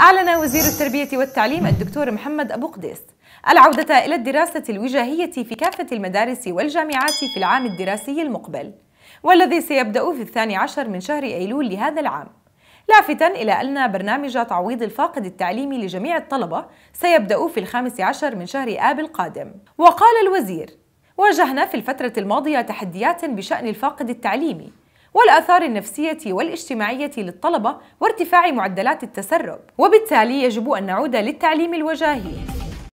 أعلن وزير التربية والتعليم الدكتور محمد أبو قديس العودة إلى الدراسة الوجاهية في كافة المدارس والجامعات في العام الدراسي المقبل والذي سيبدأ في الثاني عشر من شهر أيلول لهذا العام لافتا إلى أن برنامج تعويض الفاقد التعليمي لجميع الطلبة سيبدأ في الخامس عشر من شهر آب القادم وقال الوزير واجهنا في الفترة الماضية تحديات بشأن الفاقد التعليمي والآثار النفسية والاجتماعية للطلبة وارتفاع معدلات التسرب وبالتالي يجب أن نعود للتعليم الوجاهي